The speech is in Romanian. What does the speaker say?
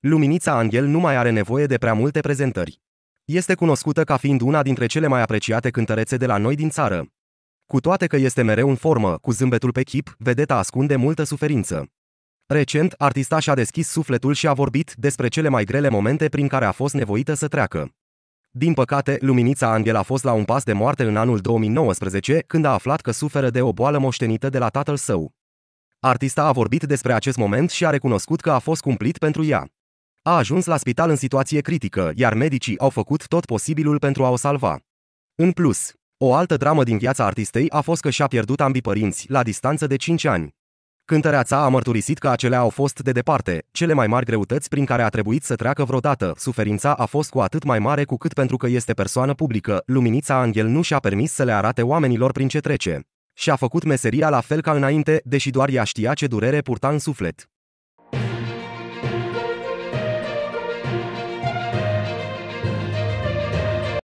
Luminița Angel nu mai are nevoie de prea multe prezentări. Este cunoscută ca fiind una dintre cele mai apreciate cântărețe de la noi din țară. Cu toate că este mereu în formă, cu zâmbetul pe chip, vedeta ascunde multă suferință. Recent, artista și-a deschis sufletul și a vorbit despre cele mai grele momente prin care a fost nevoită să treacă. Din păcate, Luminița Angel a fost la un pas de moarte în anul 2019, când a aflat că suferă de o boală moștenită de la tatăl său. Artista a vorbit despre acest moment și a recunoscut că a fost cumplit pentru ea a ajuns la spital în situație critică, iar medicii au făcut tot posibilul pentru a o salva. În plus, o altă dramă din viața artistei a fost că și-a pierdut ambii părinți, la distanță de 5 ani. Cântăreața a mărturisit că acelea au fost de departe, cele mai mari greutăți prin care a trebuit să treacă vreodată. Suferința a fost cu atât mai mare cu cât pentru că este persoană publică, Luminița Angel nu și-a permis să le arate oamenilor prin ce trece. Și-a făcut meseria la fel ca înainte, deși doar ea știa ce durere purta în suflet.